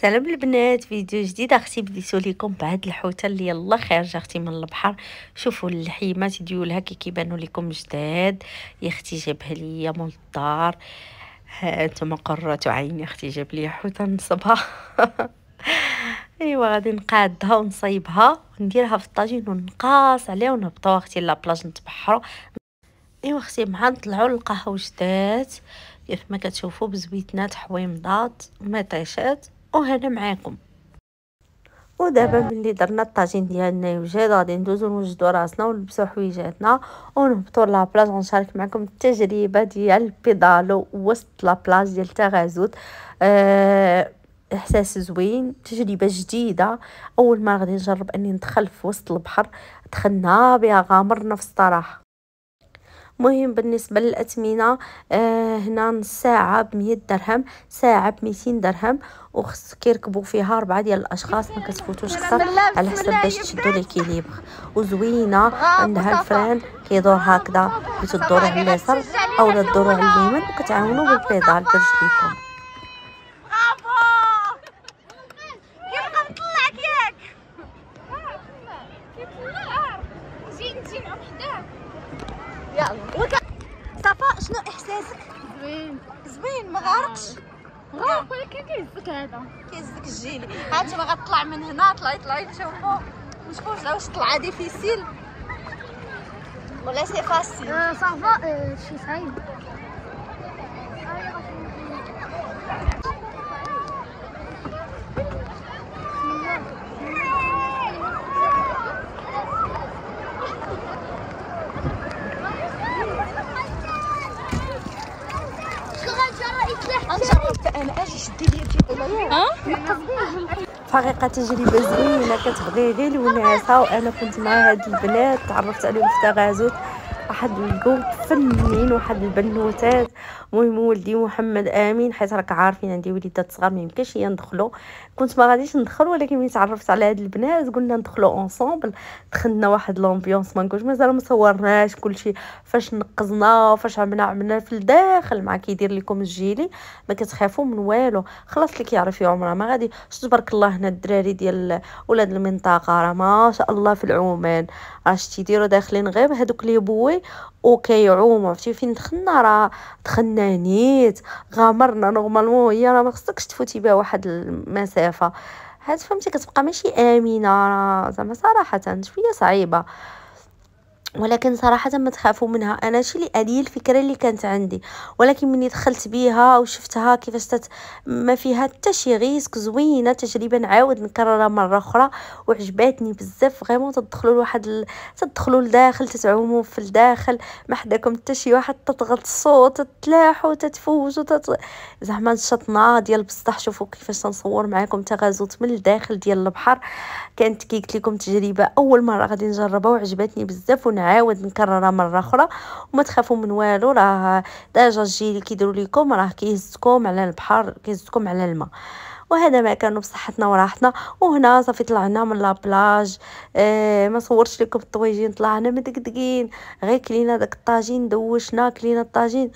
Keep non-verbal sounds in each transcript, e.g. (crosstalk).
سلام البنات فيديو جديد اختي بديتو ليكم بهاد الحوته اللي يلا خارجه اختي من البحر شوفوا اللحيمات ديولها كي كيبانوا لكم جداد يا اختي جابها ليا من الدار ها انتما قرات عيني اختي جاب لي حوته نصبها (laughs) ايوا غادي نقادها ونصيبها ونديرها في الطاجين ونقاص عليها ونهبطوها اختي لابلاج نتبحروا ايوا اختي مع نطلعوا للقهوه جداد كيف ما كتشوفوا بزويتنات حويمضات ما وهنا معاكم ودابا ملي درنا الطاجين ديالنا يوجد غادي ندوزو نوجدو راسنا ونلبسو حويجاتنا ونهبطو لابلاج ونشارك معكم التجربه ديال البيدالو وسط لابلاج ديال تغازوت أه احساس زوين تجربه جديده اول ما غادي نجرب اني ندخل في وسط البحر دخلنا بها غامرنا في الصراحه مهم بالنسبه للاثمنه آه، هنا نص ساعه ب درهم ساعه ب درهم وخص كيركبوا فيها اربعه ديال الاشخاص ما كتفوتوش اكثر على حسب باش تشدوا ليكيليبر وزوينه عندها الفران كيدور هكذا بتدوروا على اليسار اولا تدور على اليمين وكتعاونوا بالبيضال برجليكم زوين ما غارقش غارق ولكن كيهزك هذا كيهزك الجيلي ما غتطلع من هنا طلعي طلعي نشوفو نشوفو واش طلعه ديفيسيل ولا سي فاسيل آه، صافا آه، شي صعيب فريقة تجربه زوينه كتبغي غير الوناسة وانا كنت مع هاد البنات تعرفت عليهم في تغازوت واحد الجو فنين واحد البنوتات المهم ولدي محمد امين حيت راك عارفين عندي وليدات صغار ما يمكنش ليا ندخلو كنت ما غاديش ندخل ولكن ملي تعرفت على هاد البنات قلنا ندخلو اونصومبل دخلنا واحد لومبيونس ما نقولش مازال ما صورناش كلشي فاش نقزنا فاش عملنا عملنا في الداخل مع كيدير لكم الجيلي ما كتخافوا من والو خلاص اللي كيعرف يعمره ما غادي تبارك الله هنا الدراري ديال ولاد المنطقه راه ما شاء الله في العمان راه شتي داخلين غير هذوك لي بوي صاحبي وكيعوم عرفتي فين دخلنا راه دخلنا نيت غامرنا نورمالمون هي راه ما خصكش تفوتي بها واحد المسافه هاد فهمتي كتبقى ماشي امنه راه زعما صراحه شويه صعيبه ولكن صراحة ما تخافوا منها أنا شي لي هذه الفكرة اللي كانت عندي ولكن مني دخلت بيها وشفتها كيفاش تت ما فيها تشي شي ريسك زوينة تجربة نعاود نكررها مرة أخرى وعجباتني بزاف فريمون تدخلوا لواحد ال... تدخلوا لداخل تتعوموا في الداخل ما حداكم تشي شي واحد تضغط الصوت تتلاحوا تتفوزوا تت... زعما نشطنا ديال بصح شوفوا كيفاش تنصور معاكم تغازوت من الداخل ديال البحر كانت كي قلت لكم تجربة أول مرة غادي نجربها وعجباتني بزاف ونعم نعاود نكررها مره اخرى وما تخافوا من والو راه الجيل اللي كيديروا لكم راه كيهزكم على البحر كيهزكم على الماء وهذا ما كانوا بصحتنا وراحتنا وهنا صافي طلعنا من لابلاج اه ما صورتش لكم الطويجين طلعنا مدقدقين غير كلينا داك الطاجين دوشنا كلينا الطاجين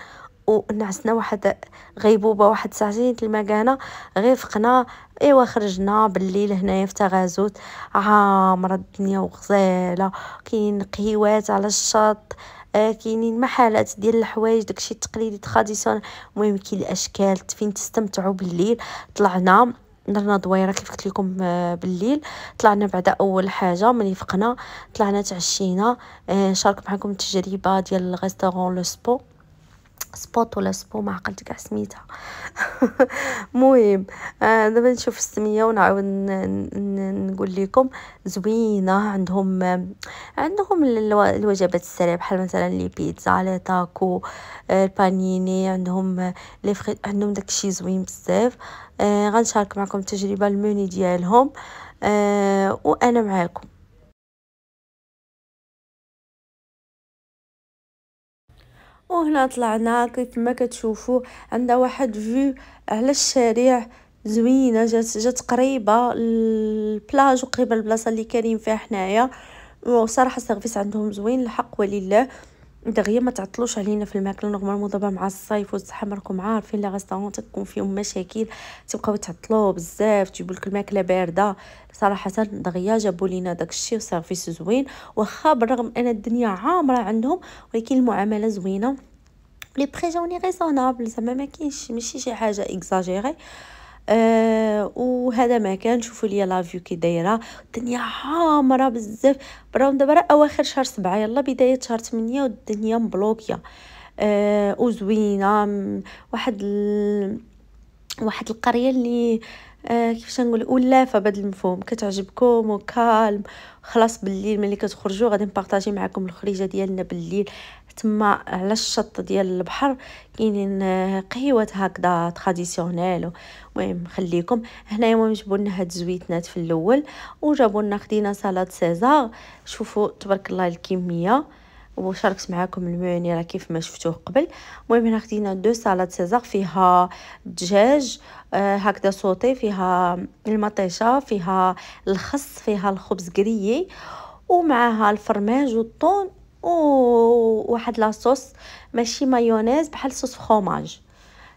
ونعسنا واحد غيبوبه واحد ساعتين كانا غير فقنا ايوا خرجنا بالليل هنايا في تغازوت عامره الدنيا وغزاله كاين قهيوات على الشط آه، كاينين محلات ديال الحوايج داكشي التقليدي تراديسيون المهم كاين الاشكال فين تستمتعوا بالليل طلعنا درنا دويره كيف قلت لكم آه، بالليل طلعنا بعد اول حاجه ملي فقنا طلعنا تعشينا آه، نشارك معكم التجربه ديال الغيستورون لو سبو سبوت ولا سبو ما عقلت كاع سميتها (laughs) مهم آه، دابا نشوف السميه ونعاود نقول لكم زوينه عندهم عندهم الوجبات السريعه بحال مثلا لي بيتزا لي تاكو آه، البانيني عندهم آه، لي فخي عندهم داكشي زوين بزاف غنشارك معكم التجربه الموني ديالهم وانا معاكم وهنا طلعنا كيف ما كتشوفوا عندها واحد فيو على الشارع زوينه جات جات قريبه البلاج وقريبه البلاصه اللي كريم فيها حنايا وصراحه السيرفيس عندهم زوين الحق ولله دغيا ما تعطلوش علينا في الماكله نورمالمون دابا مع الصيف والزحام راكم عارفين لي غاستون تكون فيهم مشاكل تبقاو تعطلوا بزاف تجيبوا لك الماكله بارده صراحه دغيا جابوا لينا داكشي وسيرفيس زوين واخا بالرغم ان الدنيا عامره عندهم ولكن المعامله زوينه لي بري جاوني ريزونابل زعما ما كاينش ماشي شي حاجه اكزاجيري آه وهذا ما كان شوفوا لي لافيو كي دايره الدنيا عامره بزاف براهم دابا راه اواخر شهر سبعة يلا بدايه شهر 8 والدنيا مبلوكيه آه وزوينه واحد واحد القريه اللي آه كيفاش نقول ولافه بهذا المفهوم كتعجبكم وكالم خلاص بالليل ملي كتخرجوا غادي نبارطاجي معكم الخريجه ديالنا بالليل تما على الشط ديال البحر كاينين آه، قهيوات هكذا تراديسيونيل المهم خليكم هنايا المهم جبوا لنا هاد الزويتنات في الاول وجابوا لنا خدينا سلطه سيزار شوفوا تبارك الله الكميه وشاركت معكم الموني راه كيف ما شفتوه قبل المهم هنا خدينا دو سلطه سيزار فيها دجاج آه، هكذا صوتي فيها المطيشه فيها الخس فيها الخبز قريي ومعها الفرماج والطون وواحد لاصوص ماشي مايونيز بحال صوص فخوماج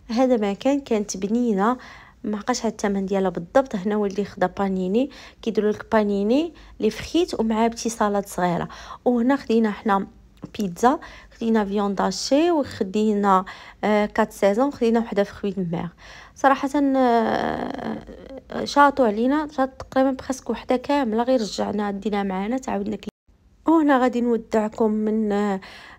هذا ما كان كانت بنينه ما بقاش هاد الثمن ديالها بالضبط هنا ولدي خدا بانيني كيديروا لك بانيني لي فخيت ومعاه بتي سلطه صغيره وهنا خدينا حنا بيتزا خدينا فيون داشي وخدينا كات آه، سيزون خدينا وحده فخوي خويد صراحه آه، شاطو علينا شاط تقريبا بخسك وحده كامله غير رجعناها دينا معانا تعاودنا وهنا غادي نودعكم من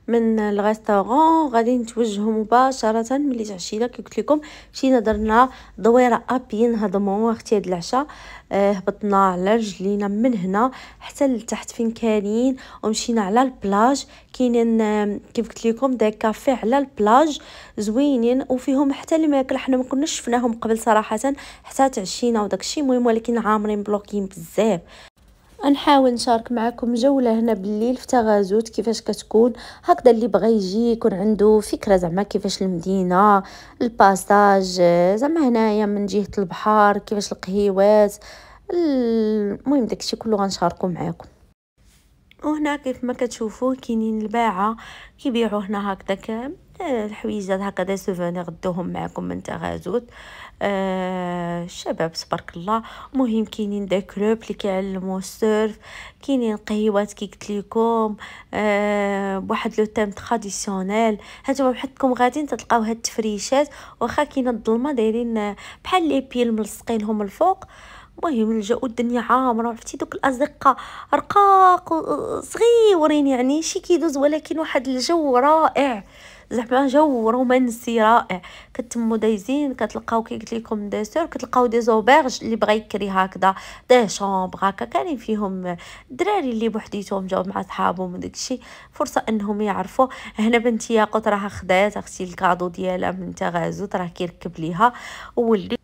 من الغيستورون غادي نتوجهوا مباشره ملي تعشينا كي قلت لكم مشينا درنا دويره ابين هضمو اختي هاد العشاء آه، هبطنا على رجلينا من هنا حتى لتحت فين كاينين ومشينا على البلاج كاينين آه، كيف قلت لكم داك كافي على البلاج زوينين وفيهم حتى اللي ماكل حنا ما كناش شفناهم قبل صراحه حتى تعشينا وداك الشيء المهم ولكن عامرين بلوكين بزاف غنحاول نشارك معكم جوله هنا بالليل في تغازوت كيفاش كتكون هكذا اللي بغى يجي يكون عنده فكره زعما كيفاش المدينه الباساج آه، زعما هنايا من جهه البحر كيفاش القهيوات المهم داكشي كله غنشاركو معاكم وهنا كيف ما كتشوفوا كاينين الباعه كيبيعوا هنا هكذا الحويجات هكذا سوفونير دوهم معكم من تغازوت آه الشباب تبارك الله مهم كاينين دي كلوب اللي كيعلموا السيرف كاينين قهيوات كي قلت لكم آه بواحد لو تيم تراديسيونيل هانتوما بحالكم غاديين تلقاو هاد التفريشات واخا كاينه الظلمه دايرين آه، بحال لي بيل ملصقينهم الفوق المهم الجو الدنيا عامره عرفتي دوك الازقه رقاق آه، صغيورين يعني شي كيدوز ولكن واحد الجو رائع زعما جو رومانسي رائع كتمو دايزين كتلقاو كي قلت لكم ديسور كتلقاو دي زوبيرج اللي بغا يكري هكذا دي شومبر هكا كاين فيهم الدراري اللي بوحديتهم جاو مع صحابهم وداكشي فرصه انهم يعرفوا هنا بنتي ياقوت راها خدات اختي الكادو ديالها من تغازوت راه كيركب ليها وولدي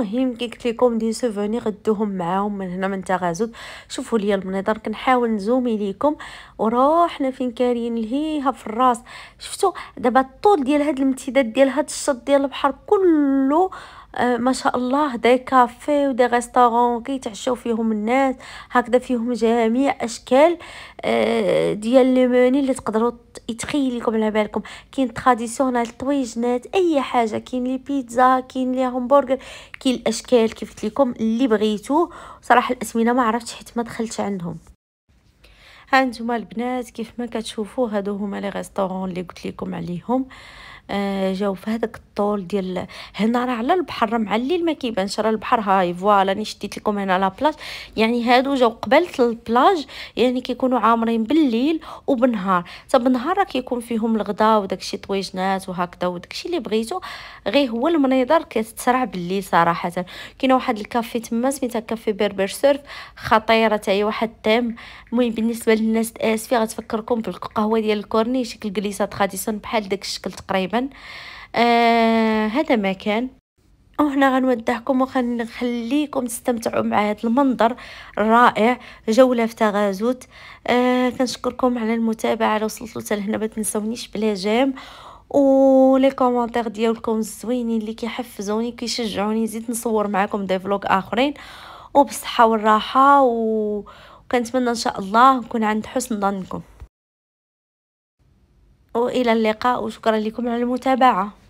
المهم كي قلت لكم دي سوفوني غدوهم معاهم من هنا من تغازل شوفوا لي المنظر كنحاول نزومي ليكم وروحنا فين كارين لهيها في الراس شفتوا دابا الطول ديال هاد الامتداد ديال هاد الشط ديال البحر كله آه، ما شاء الله دي كافي ودي ريستورون كيتعشاو فيهم الناس هكذا فيهم جميع اشكال آه، ديال لي موني اللي تقدروا تخيل لكم على بالكم كاين تراديسيونال طويجنات اي حاجه كاين لي بيتزا كاين لي همبرغر كاين الاشكال كيف قلت لكم اللي بغيتو صراحه الاسمنه ما عرفتش حيت ما دخلتش عندهم ها نتوما البنات كيف ما كتشوفوا هادو هما لي ريستورون اللي قلت لكم عليهم آه آه، جاو في هذاك الطول ديال هنا راه على البحر راه مع الليل ما كيبانش راه البحر هاي فوالا ني شديت لكم هنا لا بلاج يعني هادو جاو قبل البلاج يعني كيكونوا عامرين بالليل وبالنهار حتى بالنهار راه كيكون فيهم الغدا وداكشي طويجنات وهكذا وداكشي اللي بغيتو غير هو المنظر كتسرع بالليل صراحه كاينه واحد الكافي تما سميتها كافي بربر سيرف خطيره تاعي واحد تام المهم بالنسبه للناس اسفي غتفكركم بالقهوه ديال الكورنيش شكل كليسات تراديسيون بحال داك الشكل تقريبا تقريبا آه هذا مكان وهنا غنودعكم وغنخليكم تستمتعوا مع هذا المنظر الرائع جوله في تغازوت آه كنشكركم على المتابعه لو وصلتوا لهنا ما تنسونيش بلا جيم ولي كومونتير ديالكم الزوينين اللي كيحفزوني كيشجعوني نزيد نصور معكم دي فلوق اخرين وبالصحه والراحه و... وكنتمنى ان شاء الله نكون عند حسن ظنكم وإلى اللقاء وشكرا لكم على المتابعة